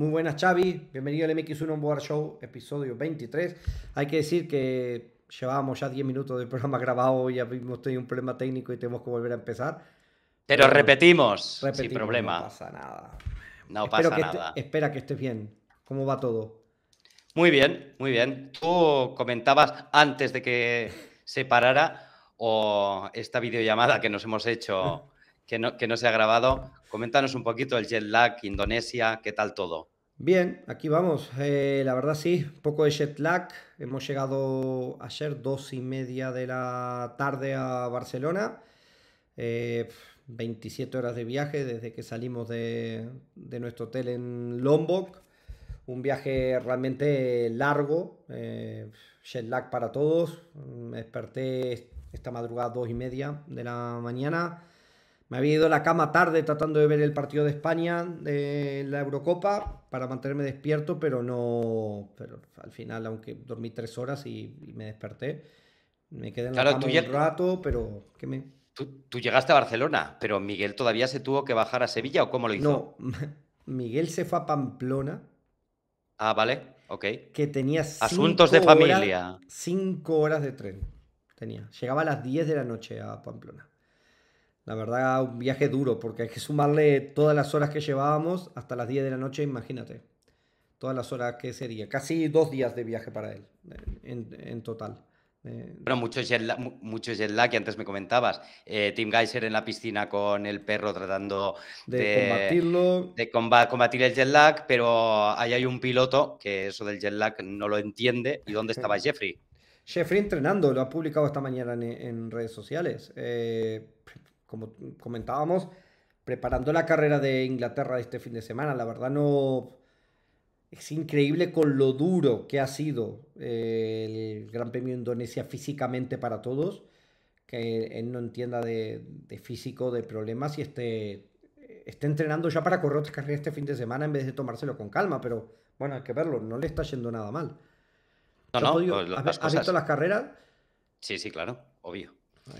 Muy buenas, Xavi. Bienvenido al MX1 Board Show, episodio 23. Hay que decir que llevábamos ya 10 minutos del programa grabado y habíamos tenido un problema técnico y tenemos que volver a empezar. Pero repetimos, sin problema. No pasa nada. No pasa nada. espera que estés bien. ¿Cómo va todo? Muy bien, muy bien. Tú comentabas antes de que se parara o esta videollamada que nos hemos hecho que no, se ha grabado. Coméntanos un poquito el jet lag, Indonesia, ¿qué tal todo? Bien, aquí vamos. Eh, la verdad sí, un poco de jet lag. Hemos llegado ayer dos y media de la tarde a Barcelona. Eh, 27 horas de viaje desde que salimos de, de, nuestro hotel en Lombok. Un viaje realmente largo, eh, jet lag para todos. Me mm, desperté esta madrugada dos y media de la mañana. Me había ido a la cama tarde tratando de ver el partido de España de la Eurocopa para mantenerme despierto, pero no. Pero al final, aunque dormí tres horas y, me desperté, me quedé en la cama un rato, pero que me. Tú, llegaste a Barcelona, pero Miguel todavía se tuvo que bajar a Sevilla o cómo lo hizo? No, Miguel se fue a Pamplona. Ah, vale, ok. Que tenía asuntos de familia. cinco horas de tren. Tenía. Llegaba a las 10 de la noche a Pamplona. La verdad, un viaje duro, porque hay que sumarle todas las horas que llevábamos hasta las 10 de la noche, imagínate. Todas las horas que sería. Casi dos días de viaje para él, eh, en, en total. Eh, bueno, mucho jet, lag, mucho que antes me comentabas. Eh, Tim Geiser en la piscina con el perro tratando de, de combatirlo. De combatir el jet lag, pero ahí hay un piloto que eso del jet lag no lo entiende. ¿Y dónde estaba Jeffrey? Jeffrey entrenando, lo ha publicado esta mañana en, en redes sociales. Eh, como comentábamos, preparando la carrera de Inglaterra este fin de semana. La verdad no... Es increíble con lo duro que ha sido eh, el Gran Premio Indonesia físicamente para todos, que él no entienda de, físico, de problemas y esté, esté entrenando ya para correr otra carrera este fin de semana en vez de tomárselo con calma, pero bueno, hay que verlo, no le está yendo nada mal. No, ¿Has, visto las carreras? Sí, sí, claro, obvio.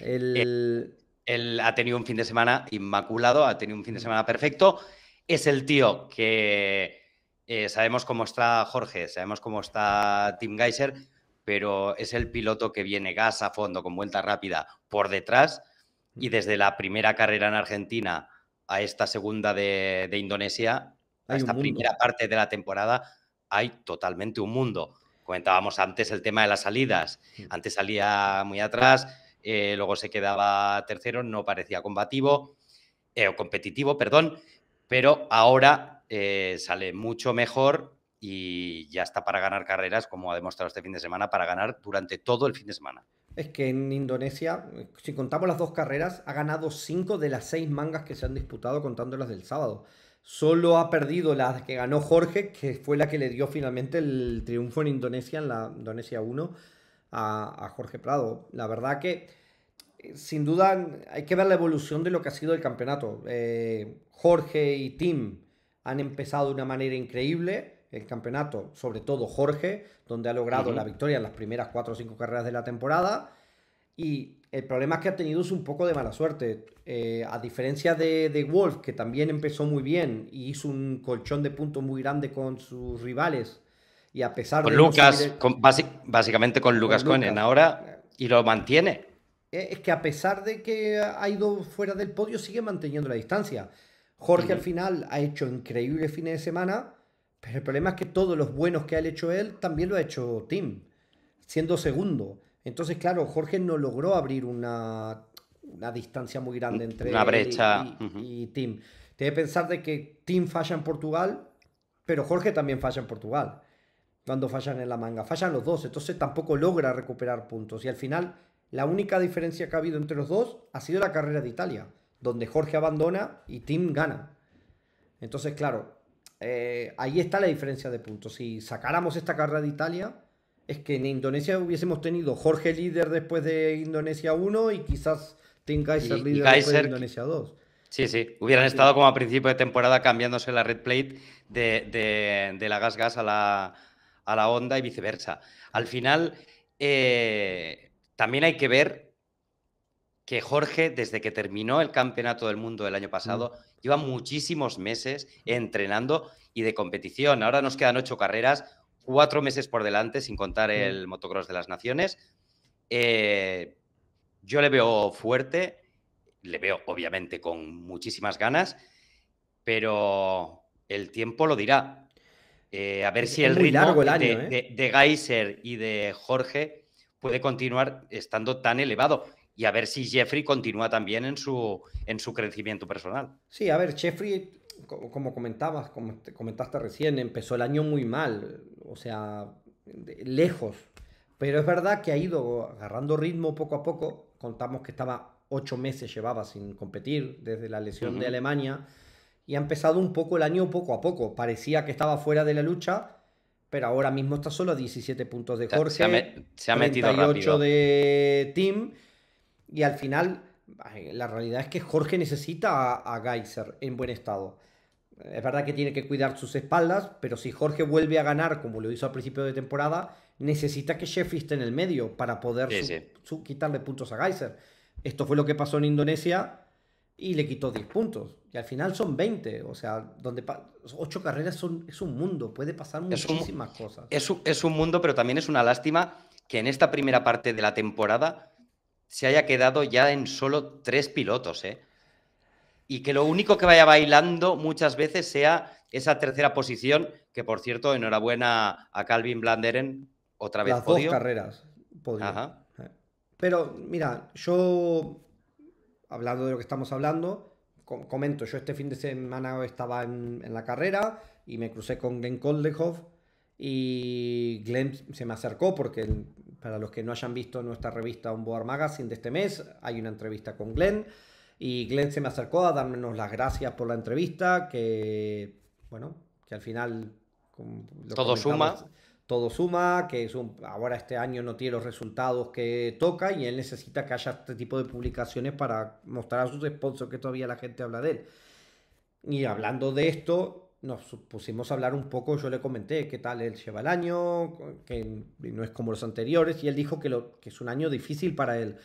el... Eh, él ha tenido un fin de semana inmaculado, ha tenido un fin de mm. semana perfecto. Es el tío que eh, sabemos cómo está Jorge, sabemos cómo está Tim Geiser, pero es el piloto que viene gas a fondo, con vuelta rápida por detrás. Y mm. desde la primera carrera en Argentina a esta segunda de, de Indonesia, a esta primera parte de la temporada, hay totalmente un mundo. Comentábamos antes el tema de las salidas. Mm. Antes salía muy atrás, eh, luego se quedaba tercero, no parecía combativo, eh, o competitivo, perdón, pero ahora eh, sale mucho mejor y ya está para ganar carreras, como ha demostrado este fin de semana, para ganar durante todo el fin de semana. Es que en Indonesia, si contamos las dos carreras, ha ganado cinco de las seis mangas que se han disputado contando las del sábado. Solo ha perdido la que ganó Jorge, que fue la que le dio finalmente el triunfo en Indonesia, en la Indonesia 1 a, Jorge Prado. La verdad que eh, sin duda hay que ver la evolución de lo que ha sido el campeonato. Eh, Jorge y Tim han empezado de una manera increíble el campeonato, sobre todo Jorge, donde ha logrado la victoria en las primeras cuatro o cinco carreras de la temporada. Y el problema es que ha tenido es un poco de mala suerte. Eh, a diferencia de, de, Wolf, que también empezó muy bien y hizo un colchón de puntos muy grande con sus rivales y a pesar de Lucas, con, básicamente con Lucas, con ahora y lo mantiene. Eh, es que a pesar de que ha ido fuera del podio, sigue manteniendo la distancia. Jorge al final ha hecho increíbles fines de semana, pero el problema es que todos los buenos que ha hecho él también lo ha hecho Tim, siendo segundo. Entonces, claro, Jorge no logró abrir una, distancia muy grande entre brecha. y, Tim. Debe pensar de que Tim falla en Portugal, pero Jorge también falla en Portugal cuando fallan en la manga. Fallan los dos, entonces tampoco logra recuperar puntos. Y al final, la única diferencia que ha habido entre los dos ha sido la carrera de Italia, donde Jorge abandona y Tim gana. Entonces, claro, eh, ahí está la diferencia de puntos. Si sacáramos esta carrera de Italia, es que en Indonesia hubiésemos tenido Jorge líder después de Indonesia 1 y quizás Tim Kaiser líder después de Indonesia 2. Sí, sí, hubieran estado como a principio de temporada cambiándose la red plate de la gas gas a la, a la onda y viceversa. Al final, eh, también hay que ver que Jorge, desde que terminó el Campeonato del Mundo del año mm. pasado, lleva muchísimos meses mm. entrenando y de competición. Ahora nos quedan ocho carreras, cuatro meses por delante, sin contar mm. el motocross de las naciones. Eh, yo le veo fuerte, le veo obviamente con muchísimas ganas, pero el tiempo lo dirá. Eh, a ver si el ritmo ¿eh? de, Geiser y de Jorge puede continuar estando tan elevado. Y a ver si Jeffrey continúa también en su, en su crecimiento personal. Sí, a ver, Jeffrey, como comentabas, como comentaste recién, empezó el año muy mal, o sea, lejos. Pero es verdad que ha ido agarrando ritmo poco a poco. Contamos que estaba ocho meses llevaba sin competir desde la lesión de Alemania y ha empezado un poco el año poco a poco. Parecía que estaba fuera de la lucha, pero ahora mismo está solo a 17 puntos de Jorge, se ha, metido se metido de team. y al final la realidad es que Jorge necesita a, Geiser Geyser en buen estado. Es verdad que tiene que cuidar sus espaldas, pero si Jorge vuelve a ganar como lo hizo al principio de temporada, necesita que Sheffield esté en el medio para poder quitarle puntos a Geyser. Esto fue lo que pasó en Indonesia y le quitó 10 puntos. Y al final son 20. O sea, donde 8 carreras son, es un mundo, puede pasar muchísimas cosas. Es un, mundo, pero también es una lástima que en esta primera parte de la temporada se haya quedado ya en solo tres pilotos, ¿eh? Y que lo único que vaya bailando muchas veces sea esa tercera posición, que por cierto, enhorabuena a Calvin Blanderen, otra vez Las dos carreras, eh, Pero mira, yo hablando de lo que estamos hablando, comento, yo este fin de semana estaba en, la carrera y me crucé con Glenn Koldehoff y Glenn se me acercó porque para los que no hayan visto nuestra revista Board Magazine de este mes, hay una entrevista con Glenn y Glenn se me acercó a darnos las gracias por la entrevista, que bueno, que al final... Todo suma todo suma, que es un, ahora este año no tiene los resultados que toca y él necesita que haya este tipo de publicaciones para mostrar a sus sponsors que todavía la gente habla de él. Y hablando de esto, nos pusimos a hablar un poco, yo le comenté qué tal él lleva el año, que no es como los anteriores, y él dijo que, lo, que es un año difícil para él,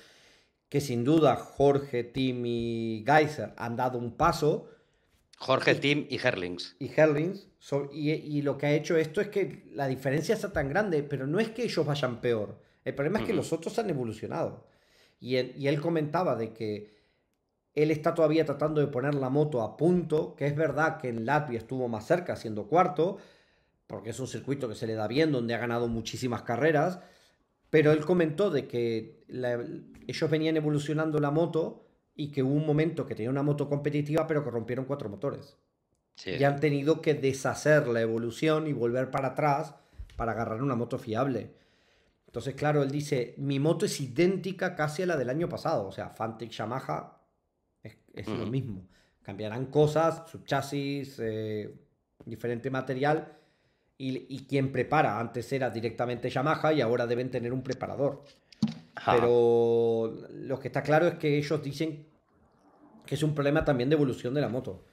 que sin duda Jorge, Tim y Geiser han dado un paso. Jorge, Tim y Herlings. Y Herlings, y, lo que ha hecho esto es que la diferencia está tan grande, pero no es que ellos vayan peor. El problema es que los otros han evolucionado. Y él, comentaba de que él está todavía tratando de poner la moto a punto, que es verdad que en Latvia estuvo más cerca siendo cuarto, porque es un circuito que se le da bien, donde ha ganado muchísimas carreras, pero él comentó de que ellos venían evolucionando la moto y que hubo un momento que tenía una moto competitiva, pero que rompieron cuatro motores. Y han tenido que deshacer la evolución y volver para atrás para agarrar una moto fiable. Entonces, claro, él dice, mi moto es idéntica casi a la del año pasado. O sea, Fantic Yamaha es, lo mismo. Cambiarán cosas, subchasis, chasis eh, diferente material. Y, quien prepara, antes era directamente Yamaha y ahora deben tener un preparador. Pero lo que está claro es que ellos dicen que es un problema también de evolución de la moto.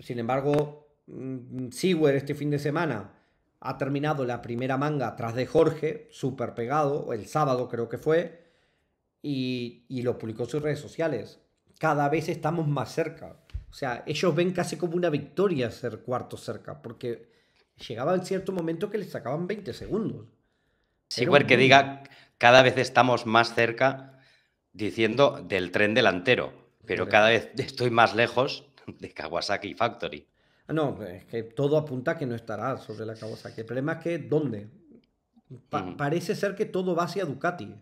Sin embargo, mm, mm, Siguer este fin de semana ha terminado la primera manga tras de Jorge, súper pegado, el sábado creo que fue, y, lo publicó en sus redes sociales. Cada vez estamos más cerca. O sea, ellos ven casi como una victoria ser cuarto cerca, porque llegaba en cierto momento que les sacaban 20 segundos. Siguer que diga, cada vez estamos más cerca, diciendo del tren delantero, pero cada vez estoy más lejos de Kawasaki Factory. Ah, no, es que todo apunta que no estará sobre la Kawasaki. El problema es que, ¿dónde? Mm. Parece ser que todo va hacia Ducati.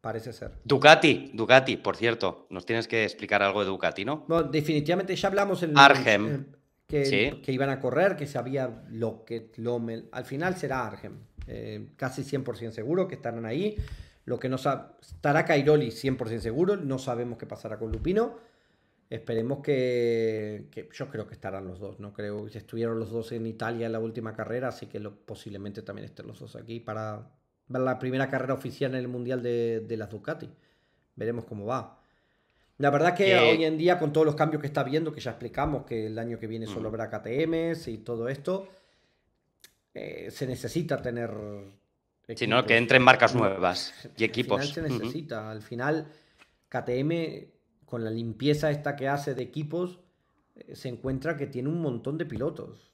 Parece ser. Ducati, Ducati, por cierto, nos tienes que explicar algo de Ducati, ¿no? definitivamente ya hablamos en Argem. que, que, iban a correr, que sabía que lo Al final será Argem. Eh, casi 100% seguro que estarán ahí. Lo que no estará Cairoli 100% seguro, no sabemos qué pasará con Lupino. Esperemos que, Yo creo que estarán los dos, ¿no? Creo que estuvieron los dos en Italia en la última carrera, así que posiblemente también estén los dos aquí para ver la primera carrera oficial en el Mundial de, de las Ducati. Veremos cómo va. La verdad que eh, hoy en día, con todos los cambios que está viendo, que ya explicamos que el año que viene solo habrá KTMs y todo esto, eh, se necesita tener. no que entren marcas nuevas y equipos. Al se necesita. Al final, KTM con la limpieza esta que hace de equipos, eh, se encuentra que tiene un montón de pilotos.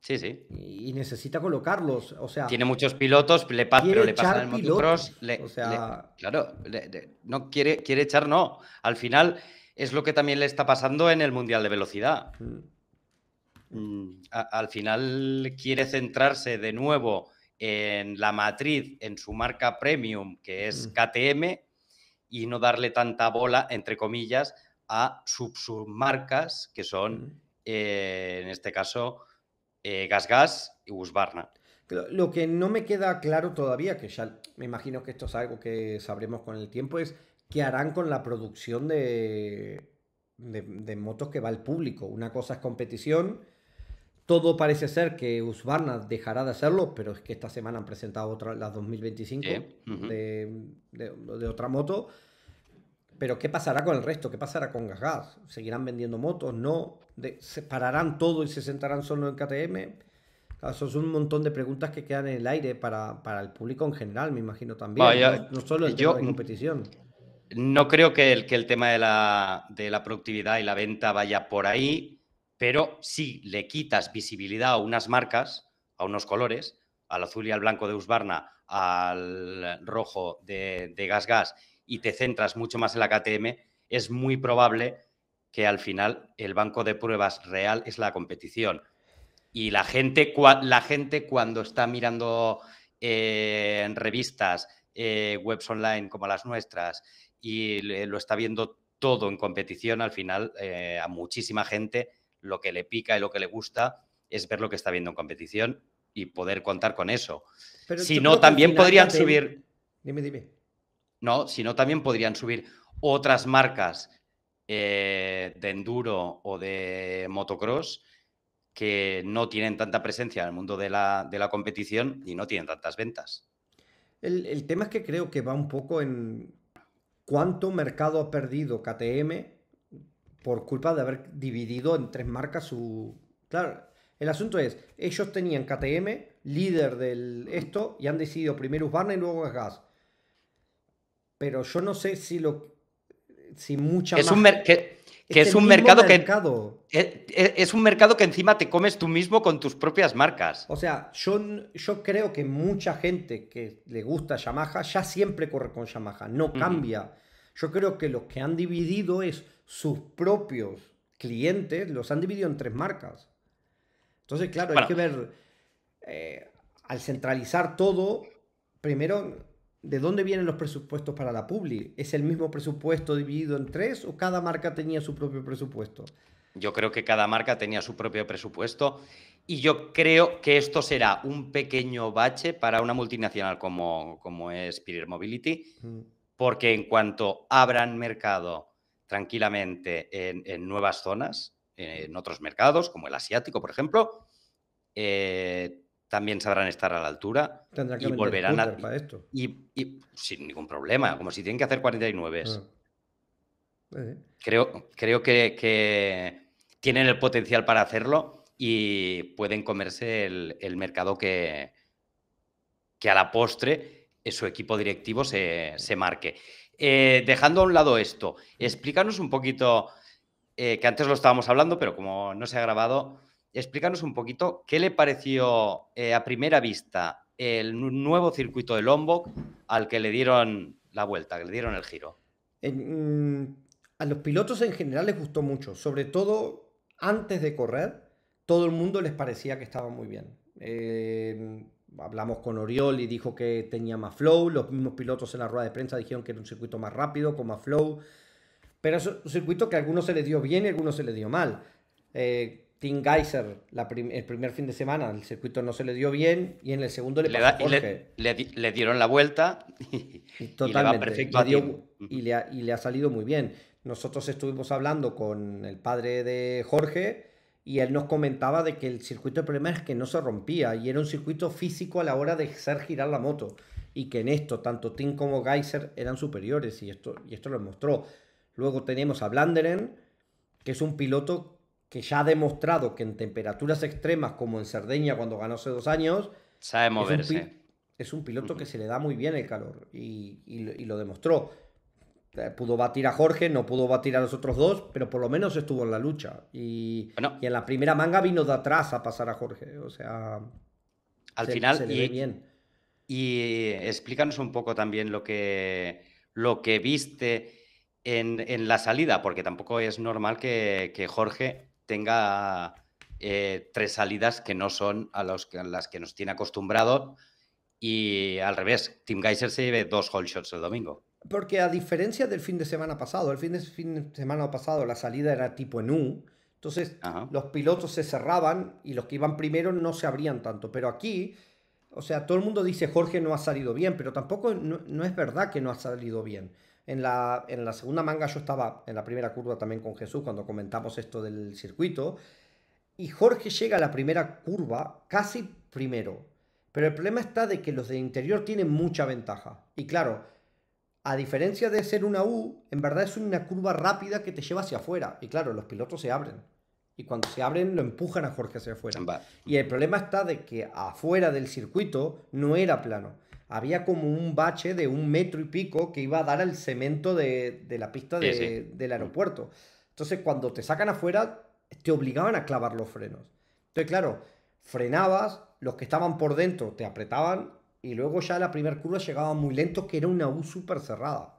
Sí, sí. Y necesita colocarlos. O sea. Tiene muchos pilotos, le pero le pasa el motocross. o sea... claro, no quiere, quiere echar, no. Al final es lo que también le está pasando en el Mundial de Velocidad. Mm. Mm, al final quiere centrarse de nuevo en la matriz, en su marca premium, que es KTM, mm y no darle tanta bola, entre comillas, a submarcas que son, eh, en este caso, eh, Gas y Husqvarna. Lo que no me queda claro todavía, que ya me imagino que esto es algo que sabremos con el tiempo, es qué harán con la producción de motos que va al público. Una cosa es competición todo parece ser que Usbarna dejará de hacerlo, pero es que esta semana han presentado otra, las 2025 de, otra moto. Pero ¿qué pasará con el resto? ¿Qué pasará con Gasgas? ¿Seguirán vendiendo motos? ¿No? ¿Se pararán todo y se sentarán solo en KTM? son un montón de preguntas que quedan en el aire para, el público en general, me imagino también. no, solo el yo, tema competición. No creo que el, que el tema de la, de la productividad y la venta vaya por ahí pero si le quitas visibilidad a unas marcas, a unos colores, al azul y al blanco de Usbarna, al rojo de, de Gas Gas, y te centras mucho más en la KTM, es muy probable que al final el banco de pruebas real es la competición. Y la gente, cuando está mirando eh, revistas, eh, webs online como las nuestras, y lo está viendo todo en competición, al final eh, a muchísima gente lo que le pica y lo que le gusta es ver lo que está viendo en competición y poder contar con eso. Pero si no, también podrían subir. No, también podrían subir otras marcas eh, de enduro o de motocross que no tienen tanta presencia en el mundo de la, competición y no tienen tantas ventas. El, el tema es que creo que va un poco en cuánto mercado ha perdido KTM por culpa de haber dividido en tres marcas su... Claro, el asunto es, ellos tenían KTM, líder del esto, y han decidido primero Husqvarna y luego Gas. Pero yo no sé si lo... Si mucha es Un que, es, un mercado, que... E, e, es, un mercado que encima te comes tú mismo con tus propias marcas. O sea, yo, yo creo que mucha gente que le gusta Yamaha ya siempre corre con Yamaha, no cambia. Yo creo que los que han dividido es sus propios clientes los han dividido en tres marcas. Entonces, claro, hay que ver, eh, al centralizar todo, primero, ¿de dónde vienen los presupuestos para la Publi? ¿Es el mismo presupuesto dividido en tres o cada marca tenía su propio presupuesto? Yo creo que cada marca tenía su propio presupuesto y yo creo que esto será un pequeño bache para una multinacional como, como es Spirit Mobility, mm. porque en cuanto abran mercado tranquilamente en, nuevas zonas, en otros mercados, como el asiático, por ejemplo, eh, también sabrán estar a la altura y volverán a... esto. Y, sin ningún problema, como si tienen que hacer 49. Ah. Eh. Creo, creo que, tienen el potencial para hacerlo y pueden comerse el, mercado que, que a la postre su equipo directivo se marque. Eh, dejando a un lado esto, explícanos un poquito, eh, que antes lo estábamos hablando, pero como no se ha grabado, explícanos un poquito qué le pareció eh, a primera vista el nuevo circuito de Lombok al que le dieron la vuelta, que le dieron el giro. Mm, a los pilotos en general les gustó mucho, sobre todo antes de correr, todo el mundo les parecía que estaba muy bien hablamos con Oriol y dijo que tenía más flow, los mismos pilotos en la rueda de prensa dijeron que era un circuito más rápido, con más flow, pero es un circuito que a algunos se le dio bien y a algunos se le dio mal. Eh, Tim Geiser el primer fin de semana, el circuito no se le dio bien y en el segundo le, le, dieron la vuelta perfecto y le ha salido muy bien. Nosotros estuvimos hablando con el padre de Jorge y él nos comentaba de que el circuito de problema es que no se rompía y era un circuito físico a la hora de hacer girar la moto y que en esto tanto Tim como Geiser eran superiores y esto, y esto lo mostró. Luego tenemos a Blanderen, que es un piloto que ya ha demostrado que en temperaturas extremas como en Cerdeña cuando ganó hace dos años, sabe moverse. Es un, piloto que se le da muy bien el calor y lo demostró. Eh, pudo batir a Jorge, no pudo batir a los otros dos, pero por lo menos estuvo en la lucha. Y, en la primera manga vino de atrás a pasar a Jorge. O sea. Al final. y, y explícanos un poco también lo que, lo que viste en, la salida, porque tampoco es normal que, Jorge tenga eh, tres salidas que no son a, las que nos tiene acostumbrado. Y al revés, Tim Geiser se lleve dos whole shots el domingo porque a diferencia del fin de semana pasado, el fin de, fin de semana pasado la salida era tipo en U, entonces los pilotos se cerraban y los que iban primero no se abrían tanto, pero aquí, o sea, todo el mundo dice Jorge no ha salido bien, pero tampoco no, es verdad que no ha salido bien. En la, en la segunda manga yo estaba en la primera curva también con Jesús cuando comentamos esto del circuito. Y Jorge llega a la primera curva casi primero. Pero el problema está de que los de interior tienen mucha ventaja. Y claro, a diferencia de ser una U, en verdad es una curva rápida que te lleva hacia afuera. Y claro, los pilotos se abren. Y cuando se abren, lo empujan a Jorge hacia afuera. Y el problema está de que afuera del circuito no era plano. Había como un bache de un metro y pico que iba a dar al cemento de, la pista del aeropuerto. Entonces, cuando te sacan afuera, te obligaban a clavar los frenos. Entonces, claro, frenabas, los que estaban por dentro te apretaban y luego ya la primera curva llegaba muy lento, que era una U súper cerrada.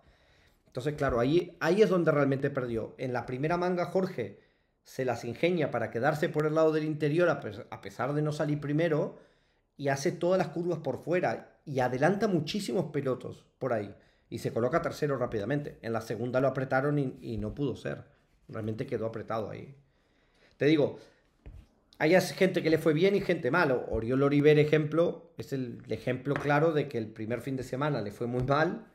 Entonces, claro, ahí, ahí es donde realmente perdió. En la primera manga, Jorge se las ingenia para quedarse por el lado del interior, a pesar de no salir primero, y hace todas las curvas por fuera y adelanta muchísimos pelotos por ahí. Y se coloca tercero rápidamente. En la segunda lo apretaron y no pudo ser. Realmente quedó apretado ahí. Te digo, hay gente que le fue bien y gente malo. Oriol Oliver, ejemplo, es el ejemplo claro de que el primer fin de semana le fue muy mal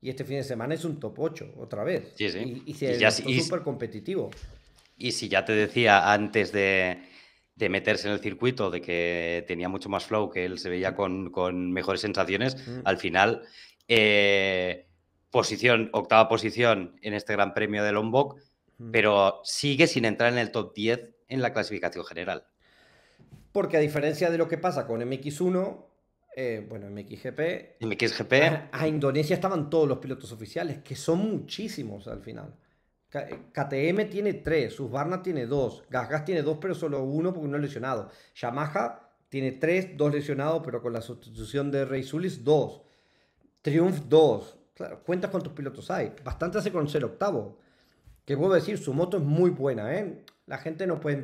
y este fin de semana es un top 8 otra vez. Sí, sí. Y, es súper competitivo. Y si ya te decía antes de, meterse en el circuito de que tenía mucho más flow, que él se veía mm. con, mejores sensaciones, mm. al final, eh, posición, octava posición en este Gran Premio de Lombok, mm. pero sigue sin entrar en el top 10 en la clasificación general. Porque a diferencia de lo que pasa con MX1, eh, bueno, MXGP. MXGP. A, Indonesia estaban todos los pilotos oficiales, que son muchísimos al final. KTM eh, tiene tres, Susbarna tiene dos, Gasgas tiene dos, pero solo uno porque uno es lesionado. Yamaha tiene tres, dos lesionados, pero con la sustitución de Reisulis, dos. Triumph, dos. Claro, cuentas cuántos pilotos hay. Bastante hace con octavo. Que puedo decir, su moto es muy buena, ¿eh? La gente no puede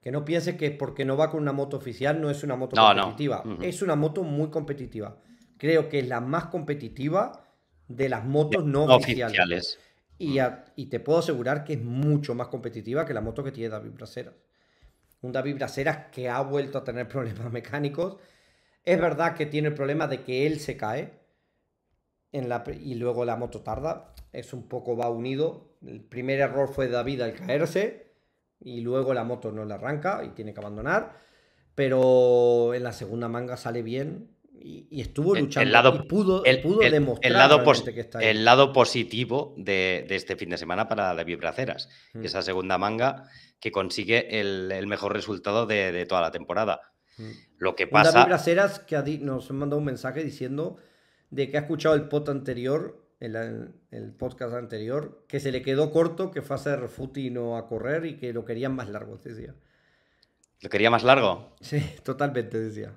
que no pienses que porque no va con una moto oficial no es una moto competitiva. Es una moto muy competitiva. Creo que es la más competitiva de las motos no, oficiales. Y, te puedo asegurar que es mucho más competitiva que la moto que tiene David Braceras. Un David Braceras que ha vuelto a tener problemas mecánicos. Es verdad que tiene el problema de que él se cae en la, y luego la moto tarda. Es un poco va unido. El primer error fue David al caerse y luego la moto no le arranca y tiene que abandonar. Pero en la segunda manga sale bien y, estuvo luchando. El, lado, y pudo, demostrar el lado, que está el lado positivo de, este fin de semana para David Braceras, mm. esa segunda manga que consigue el, mejor resultado de, toda la temporada. Mm. Lo que pasa. David Braceras que nos mandado un mensaje diciendo de que ha escuchado el pot anterior en el podcast anterior, que se le quedó corto, que fue a hacer no a correr y que lo querían más largo, decía. ¿Lo quería más largo? Sí, totalmente, decía.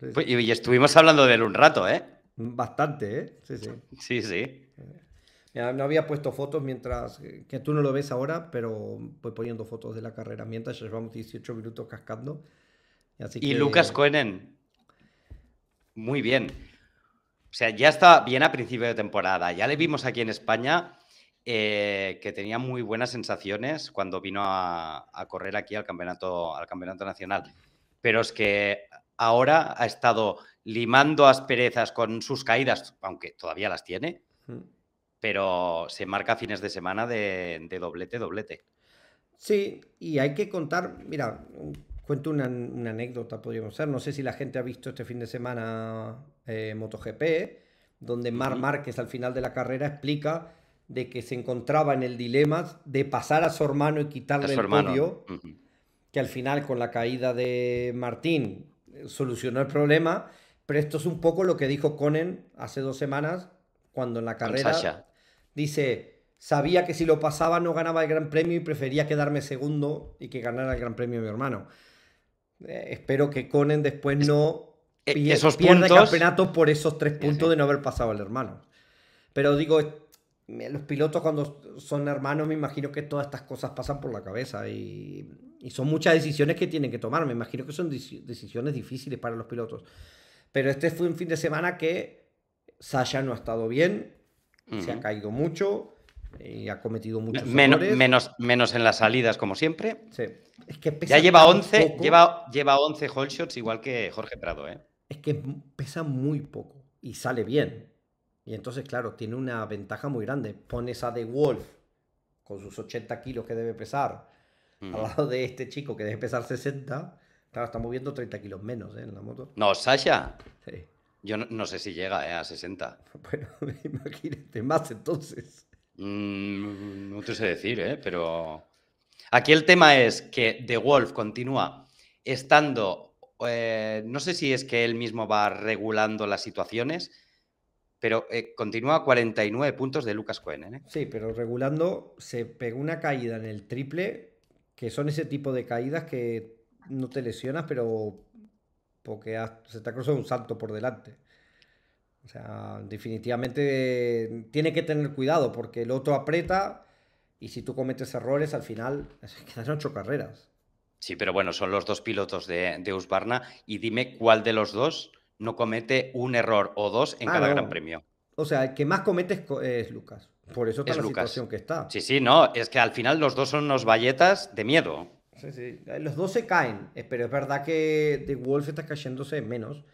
Pues, y, estuvimos hablando de él un rato, ¿eh? Bastante, ¿eh? Sí, sí. Sí, sí. Eh, no había puesto fotos mientras, eh, que tú no lo ves ahora, pero voy poniendo fotos de la carrera mientras ya llevamos 18 minutos cascando. Y Lucas Coenen. Muy bien. O sea, ya está bien a principio de temporada. Ya le vimos aquí en España eh, que tenía muy buenas sensaciones cuando vino a, correr aquí al campeonato, al campeonato nacional. Pero es que ahora ha estado limando asperezas con sus caídas, aunque todavía las tiene, mm. pero se marca fines de semana de, doblete, doblete. Sí, y hay que contar, mira, cuento una, una anécdota, podríamos ser, no sé si la gente ha visto este fin de semana eh, MotoGP, donde Mar Márquez al final de la carrera explica de que se encontraba en el dilema de pasar a su hermano y quitarle el hermano. podio, que al final con la caída de Martín solucionó el problema, pero esto es un poco lo que dijo Conen hace dos semanas, cuando en la carrera dice, sabía que si lo pasaba no ganaba el Gran Premio y prefería quedarme segundo y que ganara el Gran Premio mi hermano. Eh, espero que Conen después no y eh, esos puntos... campeonato por esos tres puntos de no haber pasado al hermano. Pero digo, los pilotos cuando son hermanos me imagino que todas estas cosas pasan por la cabeza y, son muchas decisiones que tienen que tomar. Me imagino que son decisiones difíciles para los pilotos. Pero este fue un fin de semana que Sasha no ha estado bien, se ha caído mucho y eh, ha cometido muchos menos, Menos, menos en las salidas, como siempre. Sí. Es que ya lleva 11, lleva, lleva 11 hole shots igual que Jorge Prado, ¿eh? es que pesa muy poco y sale bien. Y entonces, claro, tiene una ventaja muy grande. Pones a The Wolf con sus 80 kilos que debe pesar al mm. lado de este chico que debe pesar 60. Claro, está moviendo 30 kilos menos ¿eh? en la moto. No, Sasha. Yo no, sé si llega eh, a 60. Bueno, imagínate más entonces. Mm, no te sé decir, ¿eh? pero. Aquí el tema es que The Wolf continúa estando eh, no sé si es que él mismo va regulando las situaciones, pero eh, continúa 49 puntos de Lucas Cohen. ¿eh? Sí, pero regulando se pegó una caída en el triple, que son ese tipo de caídas que no te lesionas, pero porque se te ha cruzado un salto por delante. O sea, definitivamente tiene que tener cuidado porque el otro aprieta y si tú cometes errores al final quedan ocho carreras. Sí, pero bueno, son los dos pilotos de, Usbarna y dime cuál de los dos no comete un error o dos en ah, cada Gran Premio. O sea, el que más comete es, Lucas. Por eso está es la situación que está. Sí, sí, no, es que al final los dos son unos valletas de miedo. Sí, sí. Eh, los dos se caen, eh, pero es verdad que The Wolf está cayéndose menos.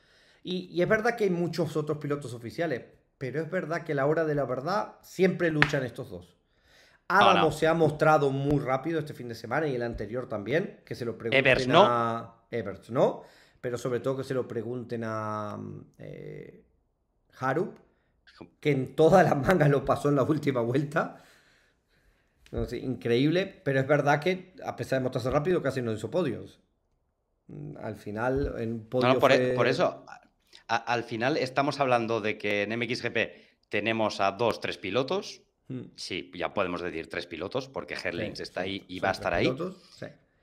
Y, y es verdad que hay muchos otros pilotos oficiales, pero es verdad que a la hora de la verdad siempre luchan estos dos. Adamo se ha mostrado muy rápido este fin de semana y el anterior también, que se lo pregunten a Evers, ¿no? Pero sobre todo que se lo pregunten a Haru, eh, Harup, que en todas las mangas lo pasó en la última vuelta. increíble, pero es verdad que a pesar de mostrarse rápido, casi no hizo podios. Mm, al final, en podio. E-, por, eso, al final estamos hablando de que en MXGP tenemos a dos, tres pilotos Mm. Sí, ya podemos decir tres pilotos, porque Herlings está ahí y va a estar ahí.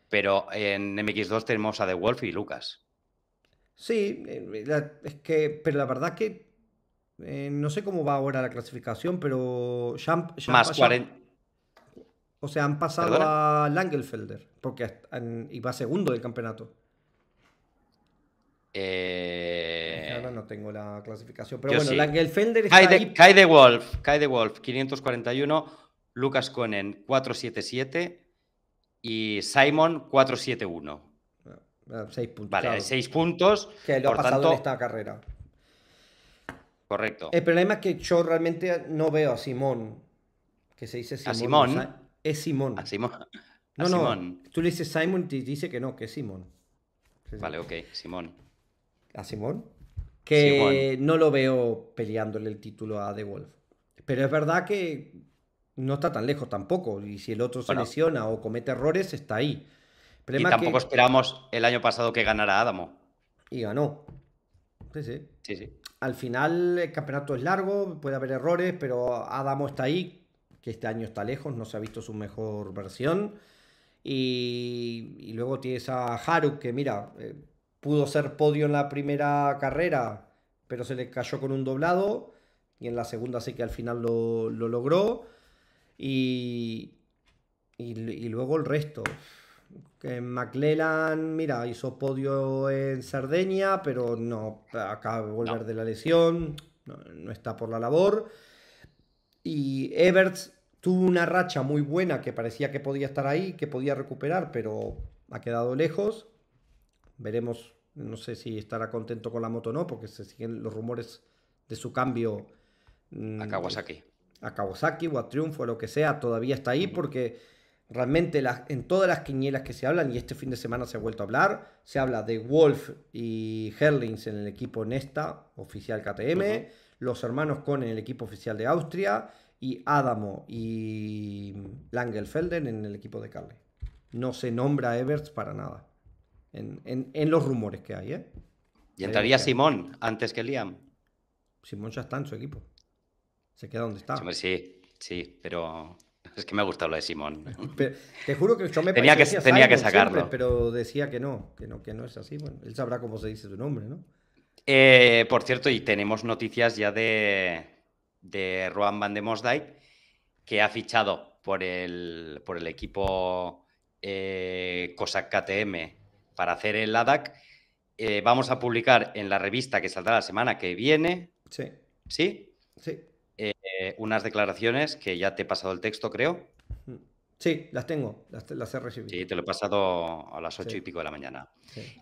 Pero en MX2 tenemos a The Wolf y Lucas. Sí, eh, es que, pero la verdad que eh, no sé cómo va ahora la clasificación, pero Champ. O sea, han pasado a Langelfelder, porque va iba segundo del campeonato. Eh, no tengo la clasificación. Pero bueno, Kai de, Wolf, Wolf, 541, Lucas Conen, 477 y Simon, 471. Ah, ah, seis puntos. Vale, puntos. Que lo ha pasado en esta carrera. Correcto. El problema es que yo realmente no veo a Simón, que se dice Simón. A es Simón. No, no. Tú le dices Simon y dice que no, que es Simón. Vale, ok, Simón. ¿A Simón? que no lo veo peleándole el título a The Wolf. Pero es verdad que no está tan lejos tampoco. Y si el otro se lesiona o comete errores, está ahí. y tampoco esperamos el año pasado que ganara Adamo. Y ganó. Sí, sí. Al final el campeonato es largo, puede haber errores, pero Adamo está ahí, que este año está lejos, no se ha visto su mejor versión. Y, luego tienes a Haru, que mira, eh, pudo ser podio en la primera carrera, pero se le cayó con un doblado. Y en la segunda sí que al final lo, logró. Y, y, luego el resto. En McLellan, mira, hizo podio en Sardenia, pero no, acaba de volver de la lesión, no, no, está por la labor. Y Everts tuvo una racha muy buena que parecía que podía estar ahí, que podía recuperar, pero ha quedado lejos. Veremos no sé si estará contento con la moto o no, porque se siguen los rumores de su cambio mm, a Kawasaki. A Kawasaki o a Triunfo, o lo que sea, todavía está ahí porque realmente en todas las quinielas que se hablan, y este fin de semana se ha vuelto a hablar, se habla de Wolf y Herlings en el equipo Nesta, oficial KTM, los hermanos Con en el equipo oficial de Austria, y Adamo y Langelfelden en el equipo de Carle. No se nombra Everts para nada en, los rumores que hay. ¿eh? Y entraría Simón antes que Liam. Simón ya está en su equipo. Se queda donde está. Sí, sí, pero es que me ha gustado lo de Simón. te juro que yo me tenía que, tenía que sacarlo. pero decía que no, que no, que no es así. Bueno, él sabrá cómo se dice su nombre, ¿no? Eh, por cierto, y tenemos noticias ya de, de Van de Mosdijk, que ha fichado por el, por el equipo eh, KTM para hacer el ADAC. Eh, vamos a publicar en la revista que saldrá la semana que viene. Sí. ¿Sí? Sí. Eh, unas declaraciones que ya te he pasado el texto, creo. Mm. Sí, las tengo, las, he recibido. Sí, te lo he pasado a las ocho y pico de la mañana.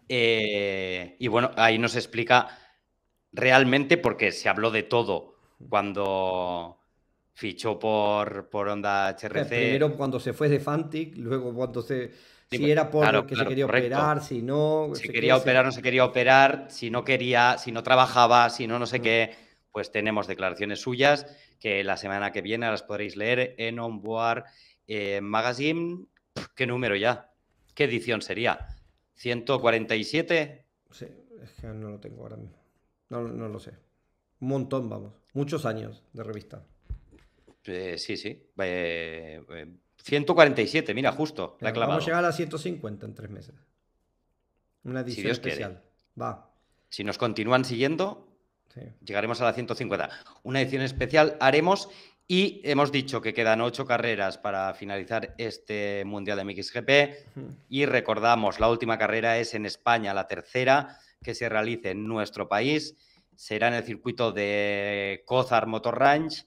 Eh, y bueno, ahí nos explica realmente porque se habló de todo cuando fichó por, por Onda HRC. Primero cuando se fue de Fantic, luego cuando se si era por lo que se quería operar, si no. Si se quería operar, no se quería operar, si no quería, si no trabajaba, si no, no sé mm. qué. Pues tenemos declaraciones suyas que la semana que viene las podréis leer en Onboard eh, Magazine. ¿Qué número ya? ¿Qué edición sería? ¿147? Sí, es que no lo tengo ahora mismo. No, lo sé. Un montón, vamos. Muchos años de revista. Eh, sí, sí. Eh, eh 147, mira, justo. la vamos a llegar a 150 en tres meses. Una edición especial. Va. Si nos continúan siguiendo, llegaremos a la 150. Una edición especial haremos y hemos dicho que quedan ocho carreras para finalizar este Mundial de MXGP. Y recordamos, la última carrera es en España, la tercera que se realice en nuestro país. Será en el circuito de Cozar Motor Ranch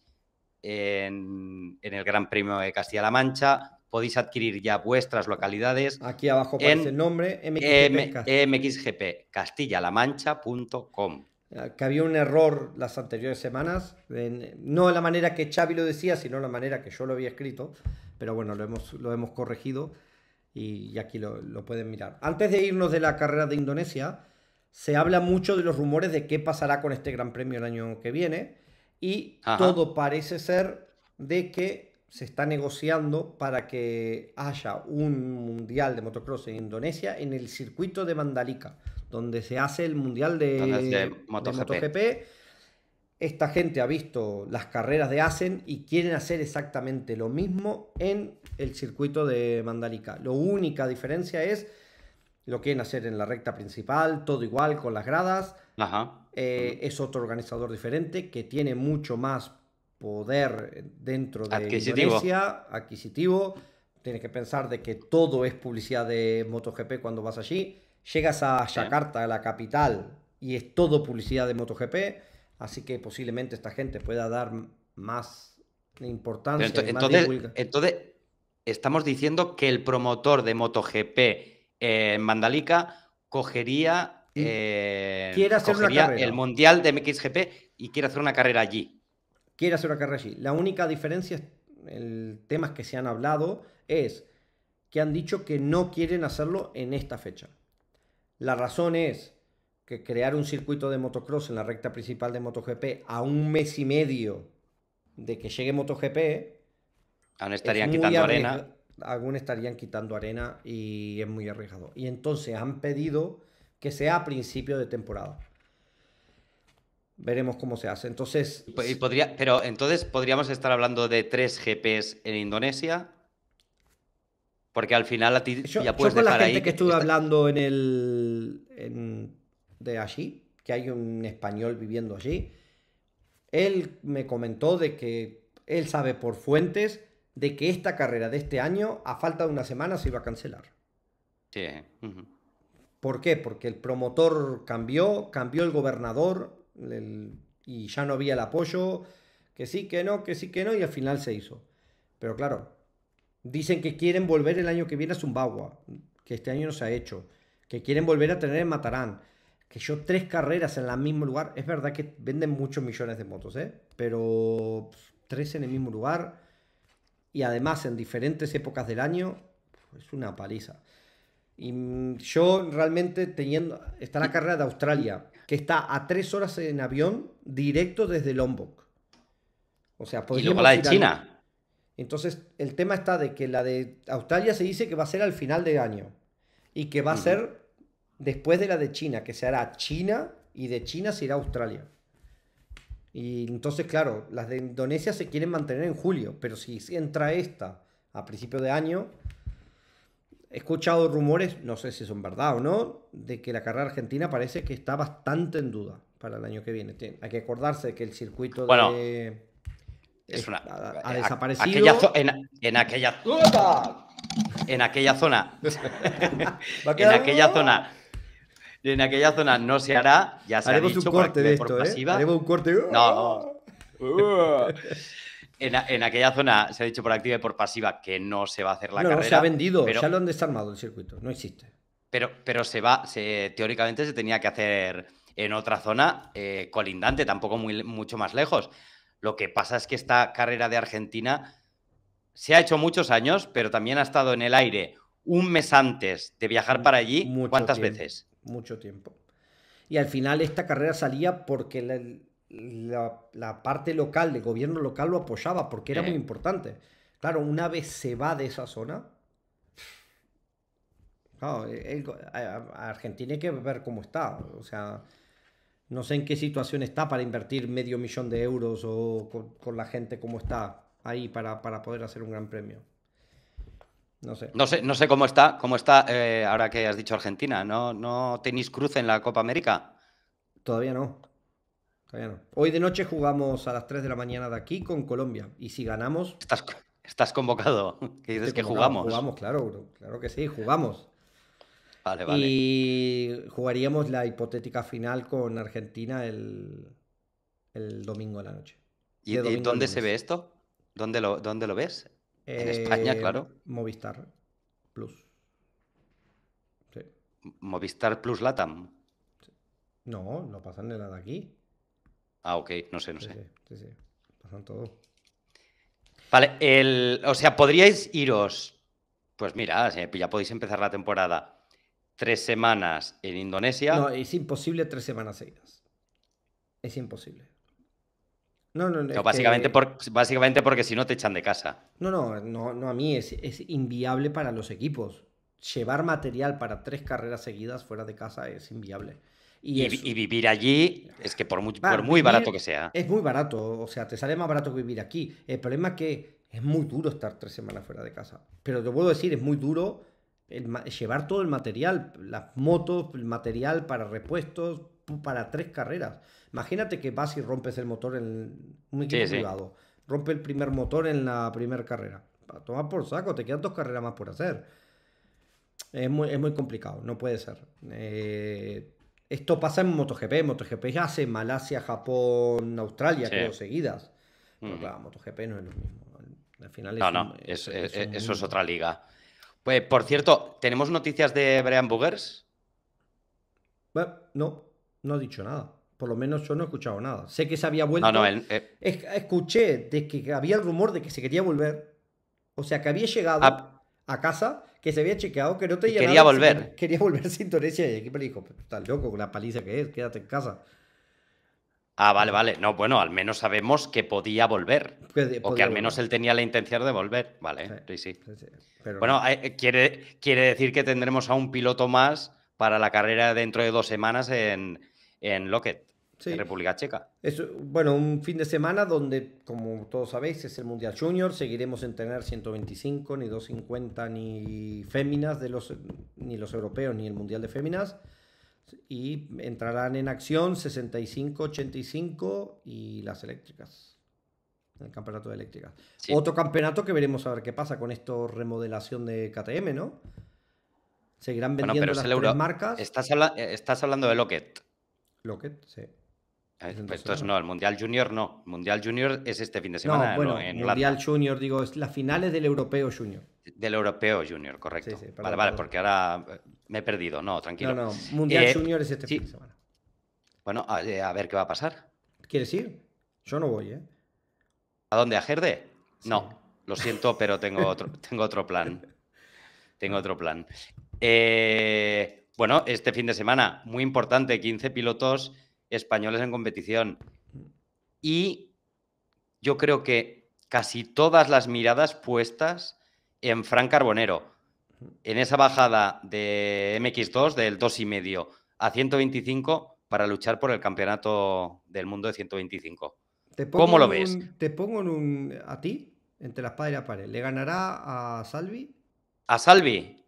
en, el Gran Premio de Castilla-La Mancha. Podéis adquirir ya vuestras localidades. Aquí abajo aparece en el nombre, mxgpcastillalamancha.com eh, que había un error las anteriores semanas, no de la manera que Xavi lo decía, sino la manera que yo lo había escrito, pero bueno, lo hemos, lo hemos corregido y, y aquí lo, pueden mirar. Antes de irnos de la carrera de Indonesia, se habla mucho de los rumores de qué pasará con este Gran Premio el año que viene y todo parece ser de que se está negociando para que haya un mundial de motocross en Indonesia en el circuito de Mandalika, donde se hace el mundial de, MotoGP. Esta gente ha visto las carreras de Asen y quieren hacer exactamente lo mismo en el circuito de Mandalika. La única diferencia es lo quieren hacer en la recta principal, todo igual con las gradas. Eh, es otro organizador diferente que tiene mucho más poder dentro de la Indonesia, adquisitivo. Tienes que pensar de que todo es publicidad de MotoGP cuando vas allí. Llegas a Yakarta, a la capital, y es todo publicidad de MotoGP. Así que posiblemente esta gente pueda dar más importancia. más entonces, entonces estamos diciendo que el promotor de MotoGP en Mandalika cogería, eh, el Mundial de MXGP y quiere hacer una carrera allí. Quiere hacer una carrera allí. La única diferencia, el temas que se han hablado, es que han dicho que no quieren hacerlo en esta fecha. La razón es que crear un circuito de motocross en la recta principal de MotoGP a un mes y medio de que llegue MotoGP. Aún estarían quitando arena algunos estarían quitando arena y es muy arriesgado. Y entonces han pedido que sea a principio de temporada. Veremos cómo se hace. Entonces. Y podría, pero entonces podríamos estar hablando de tres GPs en Indonesia. Porque al final a ti yo, ya puedes con la gente que estuve hablando en el. de allí, que hay un español viviendo allí. Él me comentó de que él sabe por fuentes de que esta carrera de este año, a falta de una semana, se iba a cancelar. Sí. ¿Por qué? Porque el promotor cambió, cambió el gobernador y ya no había el apoyo, que sí, que no, que sí, que no, y al final se hizo. Pero claro, dicen que quieren volver el año que viene a Zumbagua, que este año no se ha hecho, que quieren volver a tener en Matarán, que yo tres carreras en el mismo lugar, es verdad que venden muchos millones de motos, ¿eh? pero tres en el mismo lugar y además en diferentes épocas del año, es una paliza. Y mm, yo realmente teniendo, está la carrera de Australia, que está a tres horas en avión directo desde Lombok. O sea, podríamos y luego la de China. Entonces, el tema está de que la de Australia se dice que va a ser al final del año y que va a ser después de la de China, que se hará China y de China se irá Australia. Y entonces, claro, las de Indonesia se quieren mantener en julio, pero si entra esta a principio de año, he escuchado rumores, no sé si son verdad o no, de que la carrera argentina parece que está bastante en duda para el año que viene. Hay que acordarse de que el circuito ha, desaparecido. en, aquella... En aquella zona. en aquella zona en aquella zona no se hará, ya se ha dicho ¿eh? un corte por, pasiva. un corte. No. ¡Oh! en, aquella zona se ha dicho por activa y por pasiva que no se va a hacer la carrera. No, se ha vendido, pero, ha lo han desarmado el circuito, no existe. Pero, pero se va, teóricamente se tenía que hacer en otra zona eh, colindante, tampoco muy, mucho más lejos. Lo que pasa es que esta carrera de Argentina se ha hecho muchos años, pero también ha estado en el aire un mes antes de viajar mm, para allí. ¿Cuántas veces? mucho tiempo. Y al final esta carrera salía porque la, la, parte local, el gobierno local lo apoyaba, porque era muy importante. Claro, una vez se va de esa zona, a Argentina hay que ver cómo está. O sea, no sé en qué situación está para invertir medio millón de euros o con, la gente como está ahí para, para poder hacer un gran premio. No sé. No sé, cómo está, cómo está eh, ahora que has dicho Argentina. ¿No, ¿No tenéis cruce en la Copa América? Todavía no. Hoy de noche jugamos a las 3 de la mañana de aquí con Colombia. Y si ganamos. Estás, estás convocado. Que dices que jugamos. Jugamos, claro, claro que sí, jugamos. Vale, vale. Y jugaríamos la hipotética final con Argentina el, domingo de la noche. ¿Y, dónde se ve esto? ¿Dónde lo, ¿Dónde lo ves? En España, eh, claro. Movistar Plus. Sí. Movistar Plus Latam. No, no pasan de nada aquí. Ah, ok, no sé, no sé. Sí, sí, pasan todo. Vale, el, o sea, podríais iros. Pues mira, ya podéis empezar la temporada tres semanas en Indonesia. No, es imposible tres semanas seguidas. Es imposible. No, no, no. básicamente, básicamente porque si no te echan de casa. No, no, no, no a mí es, es, inviable para los equipos. Llevar material para tres carreras seguidas fuera de casa es inviable. Y, y, vivir allí es que por muy, por muy barato que sea. Es muy barato, o sea, te sale más barato que vivir aquí. El problema es que es muy duro estar tres semanas fuera de casa. Pero te puedo decir, es muy duro llevar todo el material, las motos, el material para repuestos, para tres carreras. Imagínate que vas y rompes el motor en un equipo Rompe el primer motor en la primera carrera. Para tomar por saco, te quedan dos carreras más por hacer. Es muy, complicado, no puede ser. Eh, esto pasa en MotoGP. MotoGP ya hace Malasia, Japón, Australia, seguidas. Pero claro, MotoGP no es lo mismo. Al final no, no, eso es otra liga. Pues, por cierto, ¿tenemos noticias de Brian Boogers? Bueno, no, no ha dicho nada. Por lo menos yo no he escuchado nada. Sé que se había vuelto. Eh, escuché de que había el rumor de que se quería volver. O sea, que había llegado ah. a, casa, que se había chequeado, que no tenía Quería volver. quería volver sin Torecia y el equipo le dijo, estás loco con la paliza que es, quédate en casa. Ah, vale, vale. No, bueno, al menos sabemos que podía volver. o que al menos él tenía la intención de volver. Vale, sí, sí. bueno, eh, eh, quiere, quiere decir que tendremos a un piloto más para la carrera dentro de dos semanas en, en Locket, en República Checa. Es, bueno, un fin de semana donde, como todos sabéis, es el Mundial Junior. Seguiremos en tener 125, ni 250, ni féminas, de los, ni los europeos, ni el Mundial de Féminas. Y entrarán en acción 65, 85 y las eléctricas el campeonato de eléctricas. Otro campeonato que veremos a ver qué pasa con esto remodelación de KTM, ¿no? Seguirán vendiendo las marcas. Estás, eh, Estás, hablando de Lockett sí. Ah, pues entonces no, el Mundial Junior no. El Mundial Junior es este fin de semana. No, bueno, en Mundial Junior, digo, es las finales del Europeo Junior. Del Europeo Junior, correcto. vale, vale, porque ahora eh, me he perdido. No, tranquilo. No, no, Mundial eh, Junior es este fin de semana. Bueno, eh, a, ver qué va a pasar. ¿Quieres ir? Yo no voy, ¿eh? ¿A dónde? ¿A Gerde? No, lo siento, pero tengo otro, tengo otro plan. Tengo ah. otro plan. Eh, bueno, este fin de semana, muy importante, 15 pilotos españoles en competición. Y yo creo que casi todas las miradas puestas en Fran Carbonero. En esa bajada de MX2 del 2,5 a 125 para luchar por el campeonato del mundo de 125. ¿Cómo lo ves? Te pongo un, a ti entre la espada y la pared. ¿Le ganará a Salvi? A Salvi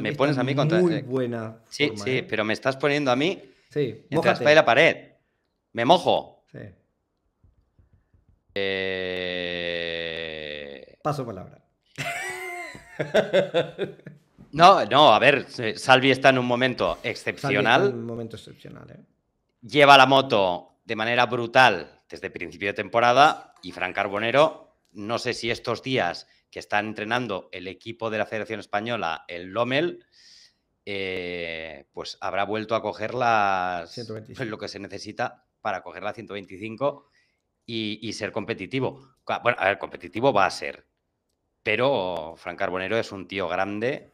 me pones a mí contra. Muy eh, buena. Sí, sí, eh. pero me estás poniendo a mí. Sí, entre la y la pared. Me mojo. Sí. Eh, Paso palabra. no, no, a ver, Salvi está en un momento excepcional. en un momento excepcional, ¿eh? Lleva la moto de manera brutal desde principio de temporada y Fran Carbonero, no sé si estos días que está entrenando el equipo de la Federación Española, el Lomel, eh, pues habrá vuelto a coger las, pues lo que se necesita para coger la 125 y, ser competitivo. Bueno, a ver, competitivo va a ser, pero Fran Carbonero es un tío grande.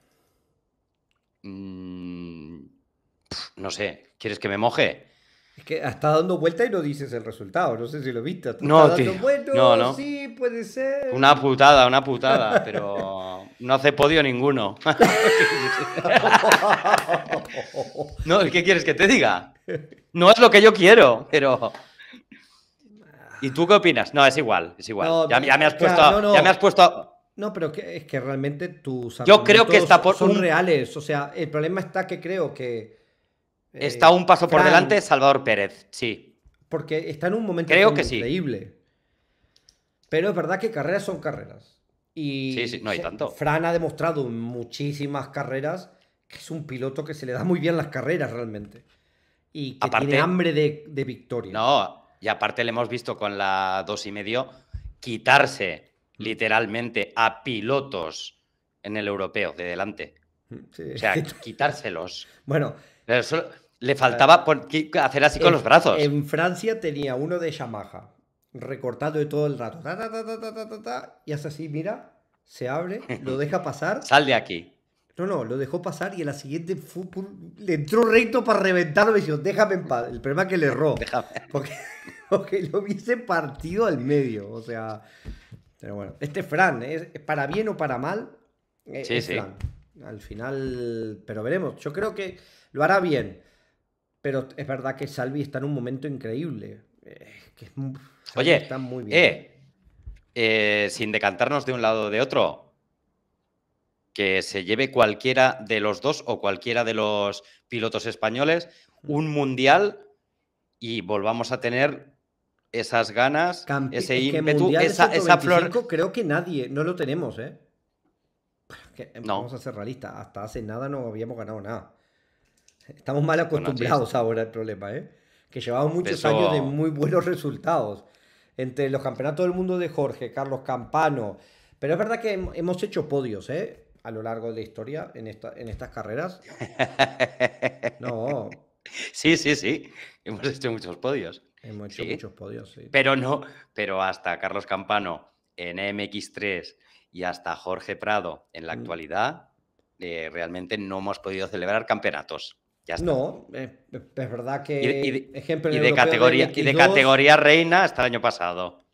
Mm, no sé, ¿quieres que me moje? Es que está dando vuelta y no dices el resultado. No sé si lo viste. no, dando no, Sí, puede ser. Una putada, una putada, pero no hace podio ninguno. no, ¿qué quieres que te diga? No es lo que yo quiero, pero. ¿Y tú qué opinas? No, es igual, es igual. ya, me has puesto, no, ya me has puesto No, pero es que realmente tus yo creo que está por... son reales. O sea, el problema está que creo que eh, está un paso por delante Salvador Pérez, sí. Porque está en un momento Creo que increíble. Pero es verdad que carreras son carreras. Y no hay tanto. Fran ha demostrado en muchísimas carreras que es un piloto que se le da muy bien las carreras realmente. Y que aparte, tiene hambre de, victoria. No, y aparte le hemos visto con la dos y medio quitarse mm. literalmente a pilotos en el europeo de delante. Mm, o sea, quitárselos. Bueno, pero eh, le faltaba eh, hacer así con los brazos. En Francia tenía uno de Yamaha, recortado de todo el rato. y hace así, mira, se abre, lo deja pasar. Sal de aquí. No, no, lo dejó pasar y en la siguiente le entró recto para reventarlo y dijo, déjame en paz. El problema es que le erró. Porque, lo hubiese partido al medio. O sea. Pero bueno, este Fran, es, para bien o para mal, sí, sí. Al final, pero veremos. Yo creo que lo hará bien. Pero es verdad que Salvi está en un momento increíble. Oye, eh, eh, sin decantarnos de un lado o de otro, que se lleve cualquiera de los dos o cualquiera de los pilotos españoles un mundial y volvamos a tener esas ganas, ese esa, flor. Creo que nadie, no lo tenemos, ¿eh? no. Vamos a ser realistas, hasta hace nada no habíamos ganado nada. Estamos mal acostumbrados ahora al problema, ¿eh? que llevamos muchos años de muy buenos resultados. Entre los campeonatos del mundo de Jorge, Carlos Campano. Pero es verdad que hemos hecho podios, ¿eh? A lo largo de la historia, en, esta, en estas carreras. No. Sí, sí, sí. Hemos hecho muchos podios. Hemos hecho muchos podios, sí. Pero no, pero hasta Carlos Campano en MX3 y hasta Jorge Prado en la mm. actualidad, eh, realmente no hemos podido celebrar campeonatos. No, eh, es, verdad que. Y, de, categoría, y de categoría reina hasta el año pasado.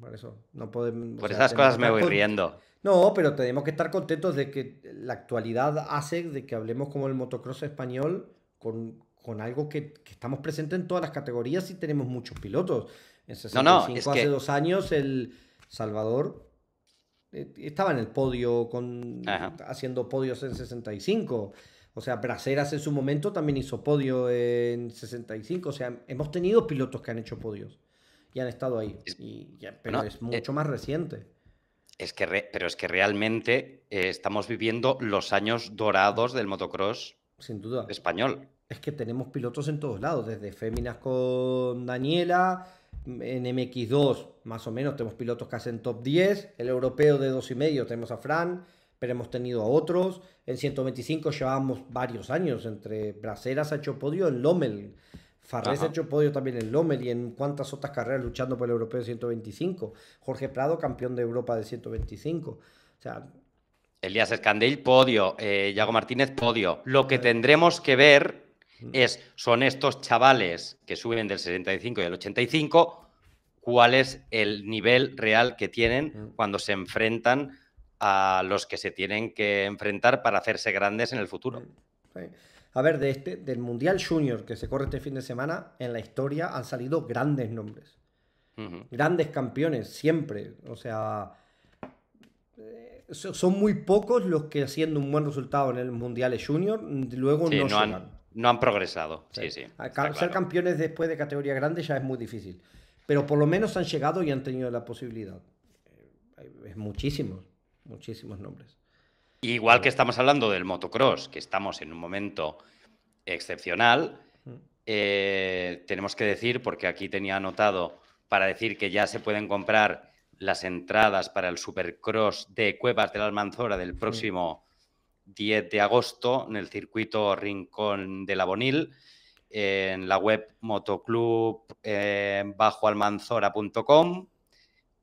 Por eso, no podemos. Por esas cosas me voy riendo. No, pero tenemos que estar contentos de que la actualidad hace de que hablemos como el motocross español con, algo que, estamos presentes en todas las categorías y tenemos muchos pilotos. no, no, hace dos años, el Salvador eh, estaba en el podio con, haciendo podios en 65. O sea, Braceras en su momento también hizo podio en 65. O sea, hemos tenido pilotos que han hecho podios y han estado ahí. pero es eh, mucho más reciente. Es que pero es que realmente eh, estamos viviendo los años dorados del motocross español. Es que tenemos pilotos en todos lados, desde Féminas con Daniela, en MX2 más o menos tenemos pilotos que hacen top 10, el europeo de 2,5 tenemos a Fran, pero hemos tenido a otros. En 125 llevábamos varios años, entre Braceras ha hecho podio en Lommel, Farrés ha hecho podio también en Lomel. y en cuántas otras carreras luchando por el europeo de 125. Jorge Prado, campeón de Europa de 125. O sea, Elías Escandell, podio. Eh, Martínez, podio. Lo que eh. tendremos que ver mm. es, son estos chavales que suben del 65 y el 85, cuál es el nivel real que tienen mm. cuando se enfrentan a los que se tienen que enfrentar para hacerse grandes en el futuro. Mm, a ver, de este, del Mundial Junior que se corre este fin de semana, en la historia han salido grandes nombres. Grandes campeones, siempre. O sea, eh, son muy pocos los que haciendo un buen resultado en el Mundial Junior, mm, luego no, no han, progresado. Ser campeones después de categoría grande ya es muy difícil. Pero por lo menos han llegado y han tenido la posibilidad. Eh, es muchísimo muchísimos nombres. Igual que estamos hablando del motocross, que estamos en un momento excepcional, eh, tenemos que decir, porque aquí tenía anotado para decir que ya se pueden comprar las entradas para el Supercross de Cuevas de Almanzora del próximo 10 de agosto en el circuito Rincón de la Bonil, en la web motoclub eh,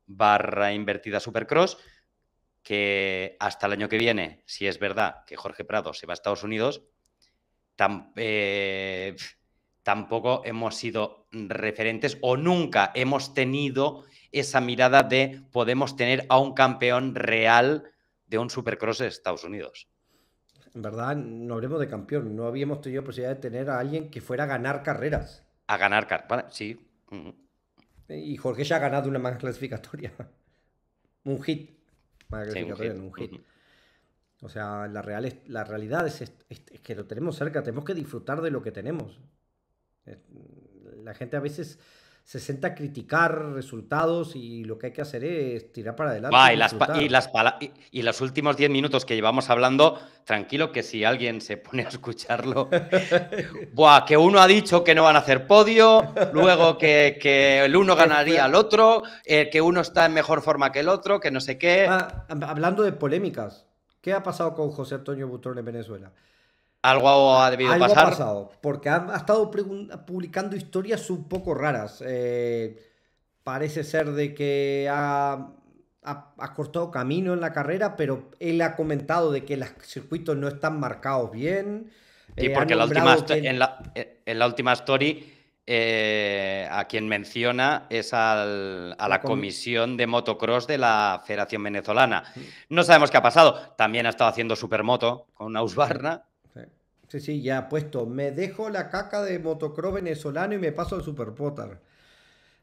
barra invertida Supercross que hasta el año que viene, si es verdad que Jorge Prado se va a Estados Unidos, eh, tampoco hemos sido referentes o nunca hemos tenido esa mirada de podemos tener a un campeón real de un supercross de Estados Unidos. En verdad, no hablemos de campeón, no habíamos tenido posibilidad de tener a alguien que fuera a ganar carreras. A ganar carreras, sí. Y Jorge ya ha ganado una más clasificatoria. un hit un, hit. O sea, la, real es, la realidad es, que lo tenemos cerca, tenemos que disfrutar de lo que tenemos. La gente a veces se senta a criticar resultados y lo que hay que hacer es tirar para adelante. y, las y, las y, los últimos 10 minutos que llevamos hablando, tranquilo que si alguien se pone a escucharlo, que uno ha dicho que no van a hacer podio, luego que, el uno ganaría al otro, eh, que uno está en mejor forma que el otro, que no sé qué. Ah, hablando de polémicas, ¿qué ha pasado con José Antonio Butrón en Venezuela? Algo ha debido pasar. pasado, porque ha, estado publicando historias un poco raras. Eh, parece ser de que ha, cortado camino en la carrera, pero él ha comentado de que los circuitos no están marcados bien. Y eh, porque en, la, última story eh, a quien menciona es a la comisión de motocross de la Federación Venezolana. No sabemos qué ha pasado. También ha estado haciendo supermoto con Ausbarna. Sí, sí, ya puesto. Me dejo la caca de motocross venezolano y me paso al Superpotar.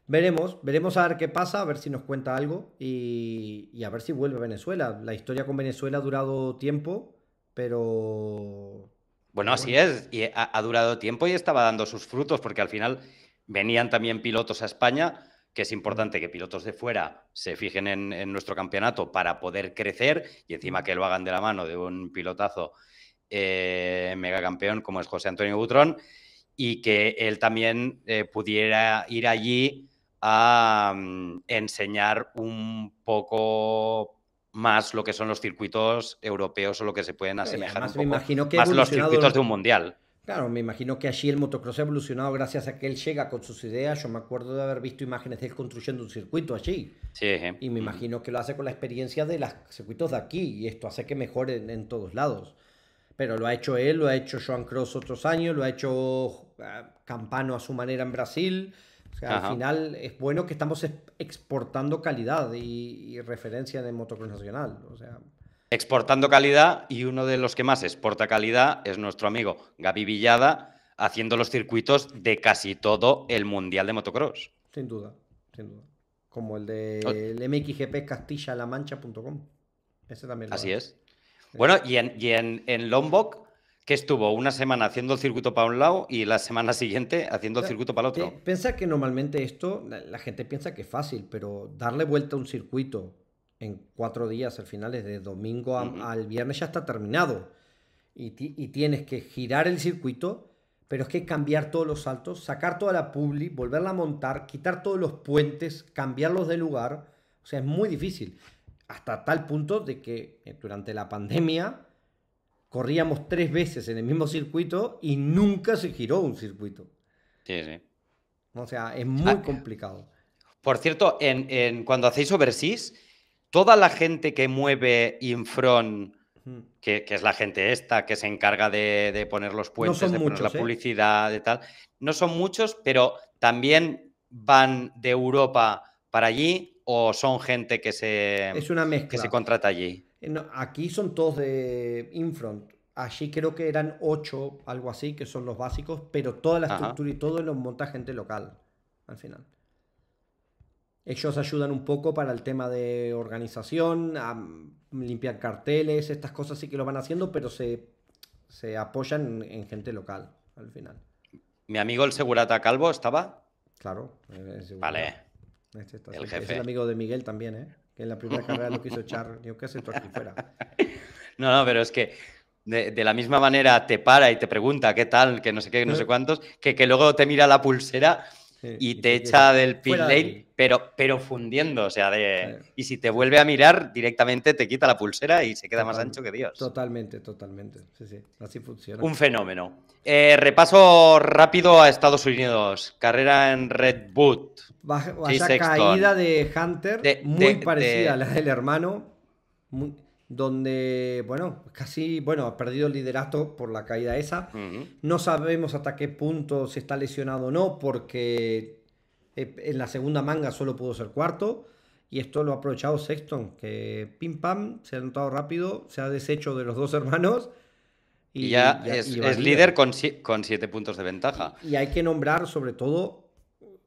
Veremos, veremos a ver qué pasa, a ver si nos cuenta algo y, a ver si vuelve a Venezuela. La historia con Venezuela ha durado tiempo, pero... Bueno, así es, y ha, durado tiempo y estaba dando sus frutos, porque al final venían también pilotos a España, que es importante que pilotos de fuera se fijen en, en nuestro campeonato para poder crecer y encima que lo hagan de la mano de un pilotazo eh, megacampeón como es José Antonio Butrón, y que él también eh, pudiera ir allí a mm, enseñar un poco más lo que son los circuitos europeos o lo que se pueden asemejar imagino que más los circuitos de un mundial. Claro, me imagino que allí el motocross ha evolucionado gracias a que él llega con sus ideas. Yo me acuerdo de haber visto imágenes de él construyendo un circuito allí. Y me imagino que lo hace con la experiencia de los circuitos de aquí y esto hace que mejoren en todos lados pero lo ha hecho él, lo ha hecho Joan Cross otros años, lo ha hecho ah, Campano a su manera en Brasil. al final es bueno que estamos exportando calidad y, referencia de motocross nacional. O sea. Exportando calidad y uno de los que más exporta calidad es nuestro amigo Gaby Villada haciendo los circuitos de casi todo el Mundial de Motocross. Sin duda, sin duda. Como el de el mxgp castilla Ese también. Así es. Bueno, y en, Lombok, que estuvo una semana haciendo el circuito para un lado y la semana siguiente haciendo el circuito para el otro. Piensa que normalmente esto, la gente piensa que es fácil, pero darle vuelta a un circuito en cuatro días, al final, es de domingo al viernes ya está terminado. Y, y, tienes que girar el circuito, pero es que cambiar todos los saltos, sacar toda la publi, volverla a montar, quitar todos los puentes, cambiarlos de lugar. O sea, es muy difícil hasta tal punto de que eh, durante la pandemia corríamos tres veces en el mismo circuito y nunca se giró un circuito. Sí, sí. O sea, es muy ah, complicado. Por cierto, en, en, cuando hacéis overseas, toda la gente que mueve Infront, que, que es la gente esta, que se encarga de, poner los puentes, de poner la ¿eh? publicidad, de tal, no son muchos, pero también van de Europa para allí, o son gente que se, es una mezcla. Que se contrata allí? Eh, aquí son todos de Infront. Allí creo que eran ocho, algo así, que son los básicos, pero toda la estructura y todo lo monta gente local al final. Ellos ayudan un poco para el tema de organización, a limpiar carteles, estas cosas sí que lo van haciendo, pero se, apoyan en gente local al final. ¿Mi amigo el segurata calvo estaba? Claro. El Vale el jefe. Es el amigo de Miguel también, ¿eh? Que en la primera carrera lo quiso echar. Yo qué sé tú aquí fuera. No, no, pero es que de, de, la misma manera te para y te pregunta qué tal, que no sé qué, no sé eh. cuántos, que, que luego te mira la pulsera y, te, echa del pit lane, pero, pero fundiendo, o sea, de, y si te vuelve a mirar, directamente te quita la pulsera y se queda más ancho que Dios. Totalmente, totalmente. Sí, sí, así funciona. Un fenómeno. Eh, repaso rápido a Estados Unidos. Carrera en Red Bull. caída de Hunter, muy parecida a la del hermano. Muy donde, bueno, casi, bueno, ha perdido el liderato por la caída esa. No sabemos hasta qué punto se está lesionado o no, porque eh, en la segunda manga solo pudo ser cuarto. Y esto lo ha aprovechado Sexton, que pim pam, se ha notado rápido, se ha deshecho de los dos hermanos. Y, ya, es, líder con, con siete puntos de ventaja. Y hay que nombrar, sobre todo,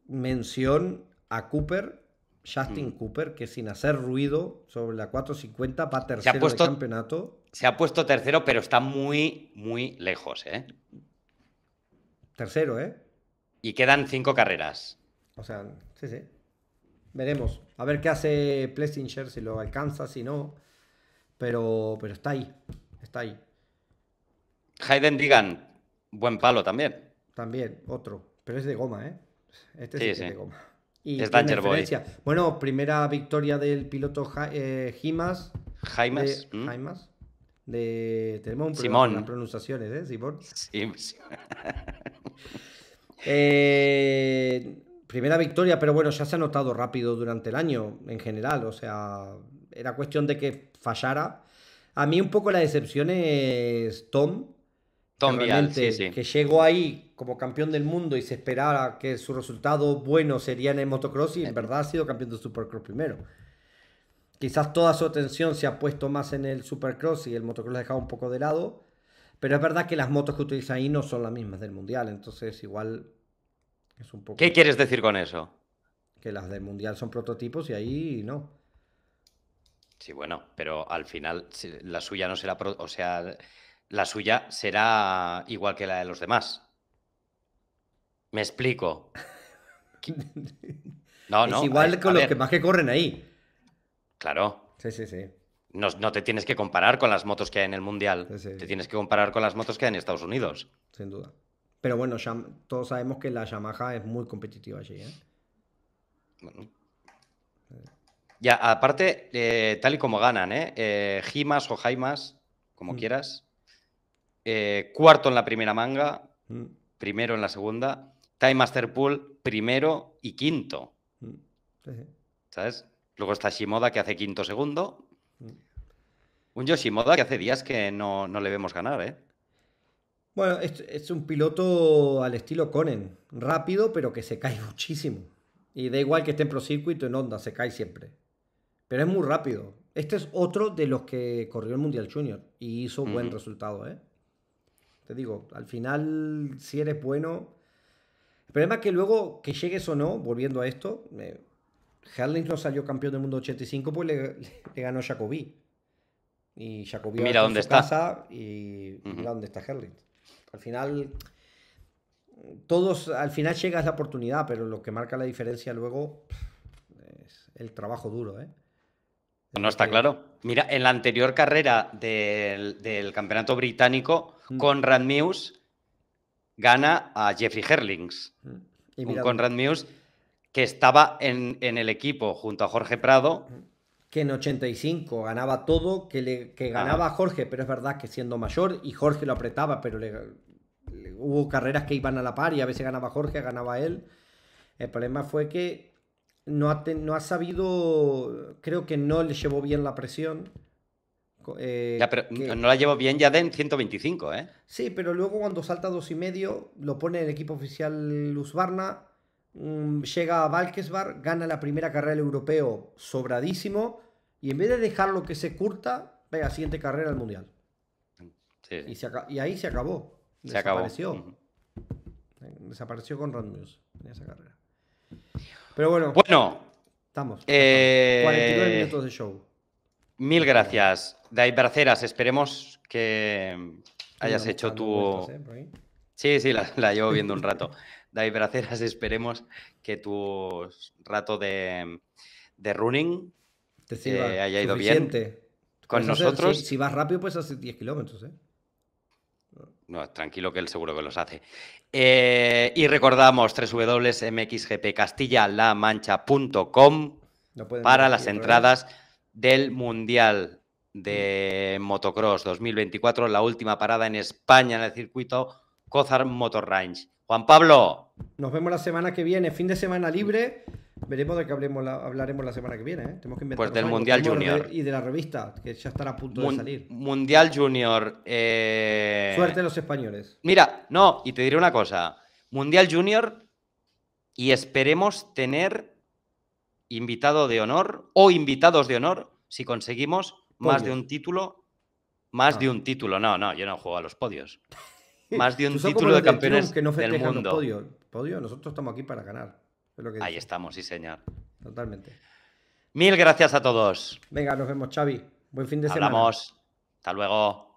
mención a Cooper Justin mm. Cooper, que sin hacer ruido sobre la 450 va tercero del campeonato. Se ha puesto tercero, pero está muy, muy lejos, ¿eh? Tercero, ¿eh? Y quedan cinco carreras. O sea, sí, sí. Veremos. A ver qué hace Plessinger, si lo alcanza, si no. Pero, pero está ahí. Está ahí. Hayden Digan, buen palo también. También, otro. Pero es de goma, ¿eh? Este sí. es de goma es Bueno, primera victoria del piloto ja eh, Jimas. De, tenemos un Simón. pronunciaciones, ¿eh? Simón. Eh, primera victoria, pero bueno, ya se ha notado rápido durante el año en general. O sea, era cuestión de que fallara. A mí un poco la decepción es Tom. Tom que Que llegó ahí como campeón del mundo y se esperaba que su resultado bueno sería en el motocross y en verdad ha sido campeón de Supercross primero. Quizás toda su atención se ha puesto más en el Supercross y el motocross lo ha dejado un poco de lado, pero es verdad que las motos que utiliza ahí no son las mismas del Mundial, entonces igual es un poco... ¿Qué quieres decir con eso? Que las del Mundial son prototipos y ahí no. Sí, bueno, pero al final la suya no será... O sea, la suya será igual que la de los demás. Me explico. No, es igual con los que más que corren ahí. Claro. Sí, sí, sí. No, te tienes que comparar con las motos que hay en el Mundial. Te tienes que comparar con las motos que hay en Estados Unidos. Sin duda. Pero bueno, todos sabemos que la Yamaha es muy competitiva allí. ¿eh? Ya, aparte, eh, tal y como ganan, ¿eh? Gimas eh, o Jaimas, como mm. quieras. cuarto en la primera manga, mm. primero en la segunda. Time Master Pool primero y quinto. Mm, ¿Sabes? Luego está Shimoda que hace quinto segundo. Mm. Un Yoshimoda que hace días que no, no le vemos ganar, ¿eh? Bueno, es, un piloto al estilo Conan. rápido pero que se cae muchísimo. Y da igual que esté en Pro circuito en onda, se cae siempre. Pero es muy rápido. Este es otro de los que corrió el Mundial Junior y hizo buen resultado, ¿eh? Te digo, al final, si eres bueno, el problema es que luego que llegues o no, volviendo a esto, eh, no salió campeón del mundo 85 pues le, ganó Jacobi. Y Jacobi mira dónde está. Casa y mira dónde está Herlings. Al final, todos, al final llegas la oportunidad, pero lo que marca la diferencia luego es el trabajo duro, ¿eh? No está claro. Mira, en la anterior carrera del, campeonato británico, mm. Conrad Muse gana a Jeffrey Herlings, mm. y un Conrad Muse que estaba en, el equipo junto a Jorge Prado. Mm. Que en 85 ganaba todo, que, le, ganaba a Jorge, pero es verdad que siendo mayor y Jorge lo apretaba, pero hubo carreras que iban a la par y a veces ganaba Jorge, ganaba él. El problema fue que no ha, no ha sabido, creo que no le llevó bien la presión eh, no la llevo bien ya de 125, ¿eh? Sí, pero luego cuando salta dos y medio, lo pone el equipo oficial Luz Barna mm, llega a Valkesbar, gana la primera carrera del europeo sobradísimo, y en vez de dejarlo que se curta, pega siguiente carrera al mundial. Y, ahí se acabó. Desapareció. Eh, desapareció con Rand en esa carrera. Pero bueno. Bueno. Estamos. 49 eh, minutos de show. Mil gracias, Dai Braceras, Esperemos que hayas hecho tu. ¿eh? sí, sí, la, llevo viendo un rato. Dai Braceras, esperemos que tu rato de, running te eh, haya ido bien. Con pues nosotros. si, vas rápido, pues hace 10 kilómetros, ¿eh? No, tranquilo que él seguro que los hace. Eh, y recordamos www.mxgpcastillalamancha.com para las entradas del Mundial de Motocross 2024, la última parada en España en el circuito Cozar Motor Range. Juan Pablo. Nos vemos la semana que viene, fin de semana libre. Veremos de qué la, hablaremos la semana que viene. ¿eh? Tenemos que inventar pues del Mundial Junior. Y de la revista, que ya estará a punto de salir. Mundial Junior. Eh, Suerte a los españoles. Mira, no, y te diré una cosa. Mundial Junior y esperemos tener invitado de honor o invitados de honor si conseguimos más de un título. Más de ah. un título, no, no, yo no juego a los podios. Más de un título de campeones que no del mundo. Podio. podio, nosotros estamos aquí para ganar. Es que Ahí estamos, sí, señor. Totalmente. Mil gracias a todos. Venga, nos vemos, Xavi. Buen fin de semana. Hablamos. Hasta luego.